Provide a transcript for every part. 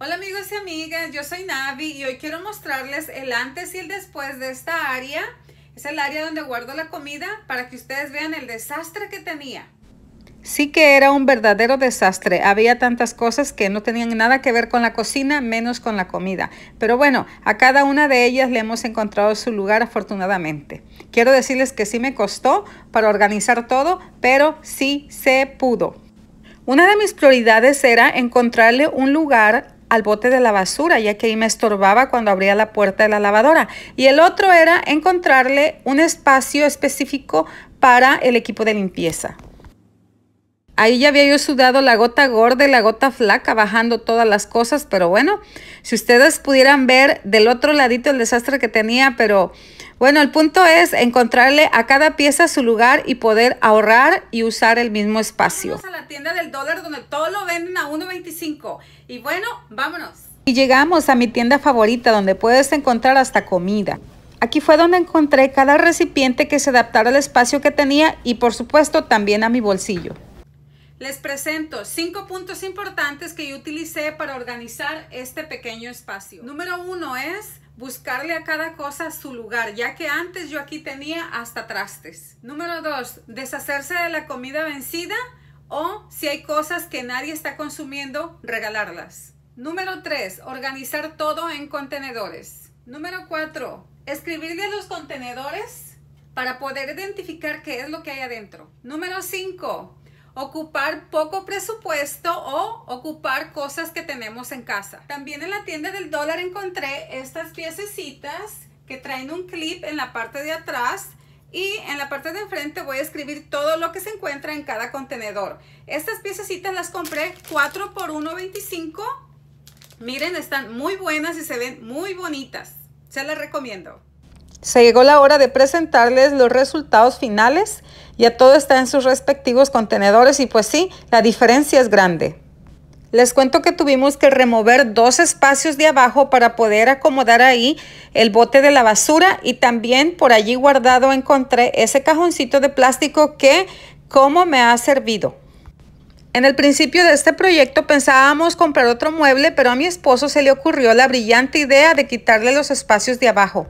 Hola amigos y amigas, yo soy Navi y hoy quiero mostrarles el antes y el después de esta área. Es el área donde guardo la comida para que ustedes vean el desastre que tenía. Sí que era un verdadero desastre. Había tantas cosas que no tenían nada que ver con la cocina, menos con la comida. Pero bueno, a cada una de ellas le hemos encontrado su lugar afortunadamente. Quiero decirles que sí me costó para organizar todo, pero sí se pudo. Una de mis prioridades era encontrarle un lugar al bote de la basura, ya que ahí me estorbaba cuando abría la puerta de la lavadora. Y el otro era encontrarle un espacio específico para el equipo de limpieza. Ahí ya había yo sudado la gota gorda y la gota flaca, bajando todas las cosas, pero bueno, si ustedes pudieran ver del otro ladito el desastre que tenía, pero bueno, el punto es encontrarle a cada pieza su lugar y poder ahorrar y usar el mismo espacio tienda del dólar donde todo lo venden a 1.25. Y bueno, vámonos. Y llegamos a mi tienda favorita donde puedes encontrar hasta comida. Aquí fue donde encontré cada recipiente que se adaptara al espacio que tenía y por supuesto también a mi bolsillo. Les presento cinco puntos importantes que yo utilicé para organizar este pequeño espacio. Número uno es buscarle a cada cosa su lugar, ya que antes yo aquí tenía hasta trastes. Número dos, deshacerse de la comida vencida o si hay cosas que nadie está consumiendo, regalarlas. Número 3. Organizar todo en contenedores. Número 4. Escribirle a los contenedores para poder identificar qué es lo que hay adentro. Número 5. Ocupar poco presupuesto o ocupar cosas que tenemos en casa. También en la tienda del dólar encontré estas piececitas que traen un clip en la parte de atrás y en la parte de enfrente voy a escribir todo lo que se encuentra en cada contenedor. Estas piececitas las compré 4 por 1.25. Miren, están muy buenas y se ven muy bonitas. Se las recomiendo. Se llegó la hora de presentarles los resultados finales. Ya todo está en sus respectivos contenedores y pues sí, la diferencia es grande. Les cuento que tuvimos que remover dos espacios de abajo para poder acomodar ahí el bote de la basura y también por allí guardado encontré ese cajoncito de plástico que como me ha servido. En el principio de este proyecto pensábamos comprar otro mueble, pero a mi esposo se le ocurrió la brillante idea de quitarle los espacios de abajo.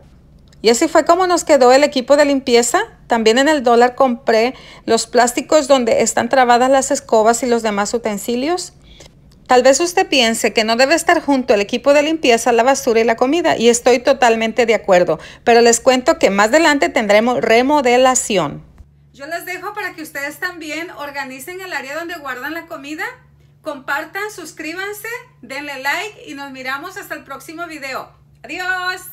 Y así fue como nos quedó el equipo de limpieza. También en el dólar compré los plásticos donde están trabadas las escobas y los demás utensilios. Tal vez usted piense que no debe estar junto el equipo de limpieza, la basura y la comida, y estoy totalmente de acuerdo, pero les cuento que más adelante tendremos remodelación. Yo les dejo para que ustedes también organicen el área donde guardan la comida, compartan, suscríbanse, denle like y nos miramos hasta el próximo video. Adiós.